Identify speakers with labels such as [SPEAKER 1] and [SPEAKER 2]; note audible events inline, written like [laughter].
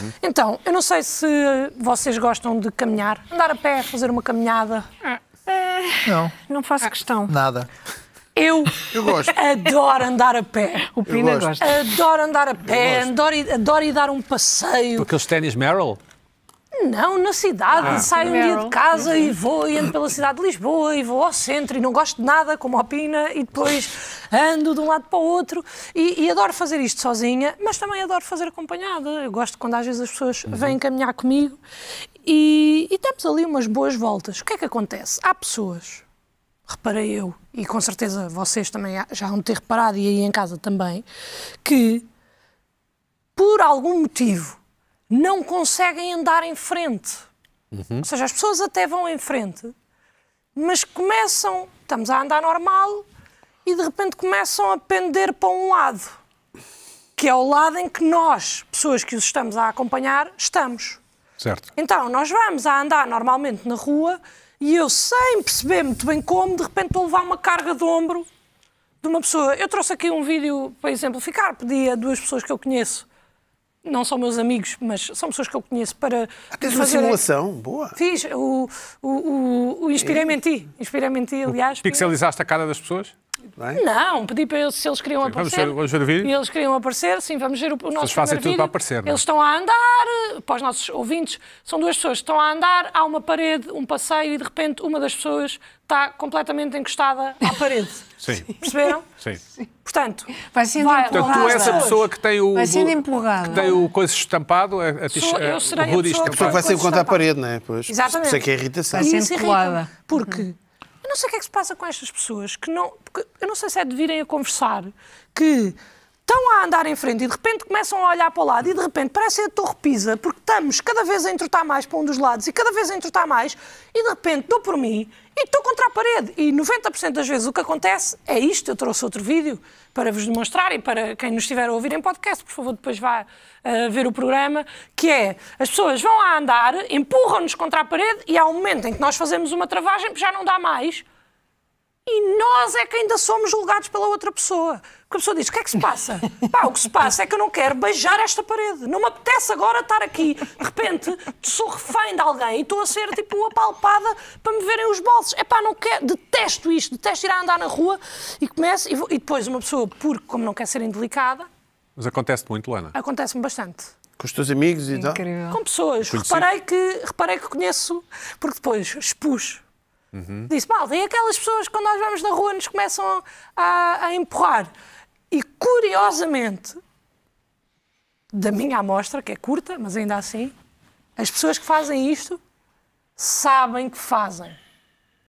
[SPEAKER 1] Uhum. Então, eu não sei se vocês gostam de caminhar, andar a pé, fazer uma caminhada. É, não. Não faço questão. Nada. Eu, eu adoro andar a pé. O Pina gosta. Adoro andar a pé, adoro, adoro ir dar um passeio. Porque os ténis Merrill? Não, na cidade. Ah. Saio um dia de casa e vou, e ando pela cidade de Lisboa e vou ao centro e não gosto de nada, como a Pina, e depois ando de um lado para o outro e, e adoro fazer isto sozinha, mas também adoro fazer acompanhada. Eu gosto quando às vezes as pessoas uhum. vêm caminhar comigo e, e ali umas boas voltas. O que é que acontece? Há pessoas, reparei eu, e com certeza vocês também já vão ter reparado e aí em casa também, que por algum motivo não conseguem andar em frente. Uhum. Ou seja, as pessoas até vão em frente, mas começam, estamos a andar normal, e de repente começam a pender para um lado, que é o lado em que nós, pessoas que os estamos a acompanhar, estamos. Certo. Então, nós vamos a andar normalmente na rua e eu, sem perceber muito bem como, de repente vou levar uma carga de ombro de uma pessoa. Eu trouxe aqui um vídeo para exemplificar, pedi a duas pessoas que eu conheço não são meus amigos, mas são pessoas que eu conheço para. Ah, fazer... uma simulação, boa. Fiz, o, o, o, o inspirei-me em ti, inspirei-me em ti, aliás. Pixelizaste a cara das pessoas? Não, não, pedi para eles se eles queriam sim, aparecer. Vamos, ver o vídeo? E eles queriam aparecer, sim, vamos ver o, o nosso fazem tudo vídeo. para aparecer, não? É? Eles estão a andar, para os nossos ouvintes, são duas pessoas que estão a andar, há uma parede, um passeio e de repente uma das pessoas está completamente encostada à parede. [laughs] Sim. [laughs] Perceberam? Sim. sim. Portanto, vai sendo vai, empurrada. Portanto, tu és a pessoa que tem o. Vai sendo empurrada. Que tem o coisa estampado, a, é, a é Sou, eu serei o a pessoa estampado. que vai ser contra a parede, não é? Pois. Exatamente. Isso é que é irritação. Vai sendo empurrada. Porque não sei o que é que se passa com estas pessoas que não. eu não sei se é de virem a conversar que estão a andar em frente e de repente começam a olhar para o lado e de repente parece a Torre Pisa, porque estamos cada vez a entortar mais para um dos lados e cada vez a entortar mais e de repente dou por mim e estou contra a parede. E 90% das vezes o que acontece é isto. Eu trouxe outro vídeo para vos demonstrar e para quem nos estiver a ouvir em podcast, por favor, depois vá uh, ver o programa, que é as pessoas vão a andar, empurram-nos contra a parede e há um momento em que nós fazemos uma travagem que já não dá mais e nós é que ainda somos julgados pela outra pessoa. Porque a pessoa diz: o que é que se passa? [laughs] Pá, o que se passa é que eu não quero beijar esta parede. Não me apetece agora estar aqui. De repente, sou refém de alguém e estou a ser tipo uma palpada para me verem os bolsos. É pá, não quero, detesto isto, detesto ir a andar na rua e começo. E, vou... e depois, uma pessoa, porque como não quer ser indelicada. Mas acontece muito, Luana? Acontece-me bastante. Com os teus amigos e tal? Com pessoas. Reparei que, reparei que conheço, porque depois expus Uhum. Disse, malta, e aquelas pessoas quando nós vamos na rua nos começam a, a empurrar? E curiosamente, da minha amostra, que é curta, mas ainda assim, as pessoas que fazem isto sabem que fazem.